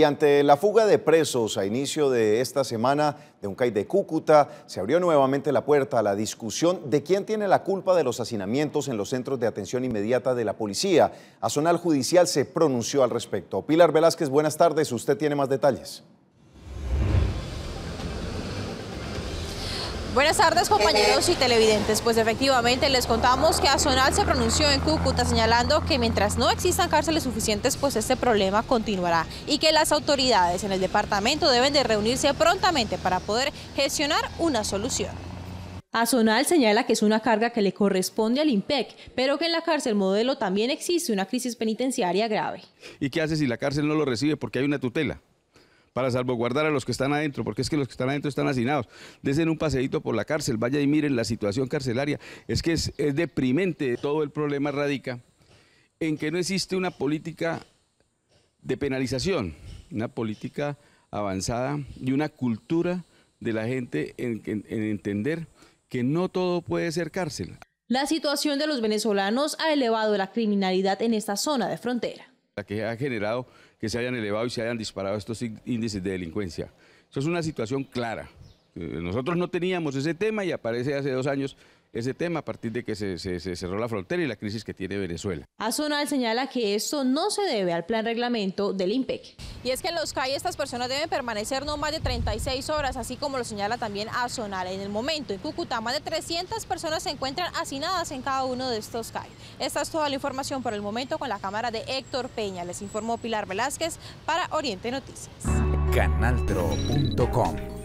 Y ante la fuga de presos a inicio de esta semana de un CAI de Cúcuta, se abrió nuevamente la puerta a la discusión de quién tiene la culpa de los hacinamientos en los centros de atención inmediata de la policía. Azonal Judicial se pronunció al respecto. Pilar Velázquez, buenas tardes. Usted tiene más detalles. Buenas tardes compañeros y televidentes, pues efectivamente les contamos que Azonal se pronunció en Cúcuta señalando que mientras no existan cárceles suficientes pues este problema continuará y que las autoridades en el departamento deben de reunirse prontamente para poder gestionar una solución. Azonal señala que es una carga que le corresponde al IMPEC, pero que en la cárcel modelo también existe una crisis penitenciaria grave. ¿Y qué hace si la cárcel no lo recibe porque hay una tutela? para salvaguardar a los que están adentro, porque es que los que están adentro están hacinados. Desen un paseadito por la cárcel, vaya y miren la situación carcelaria. Es que es, deprimente. Todo el problema radica en que no existe una política de penalización, una política avanzada y una cultura de la gente en entender que no todo puede ser cárcel. La situación de los venezolanos ha elevado la criminalidad en esta zona de frontera la que ha generado que se hayan elevado y se hayan disparado estos índices de delincuencia. Eso es una situación clara. Eh, nosotros no teníamos ese tema y aparece hace dos años ese tema a partir de que se, cerró la frontera y la crisis que tiene Venezuela. Azonal señala que esto no se debe al plan reglamento del IMPEC. Y es que en los CAI estas personas deben permanecer no más de 36 horas, así como lo señala también Azonal. En el momento, en Cúcuta, más de 300 personas se encuentran hacinadas en cada uno de estos CAI. Esta es toda la información por el momento con la cámara de Héctor Peña. Les informó Pilar Velázquez para Oriente Noticias. Canaltro.com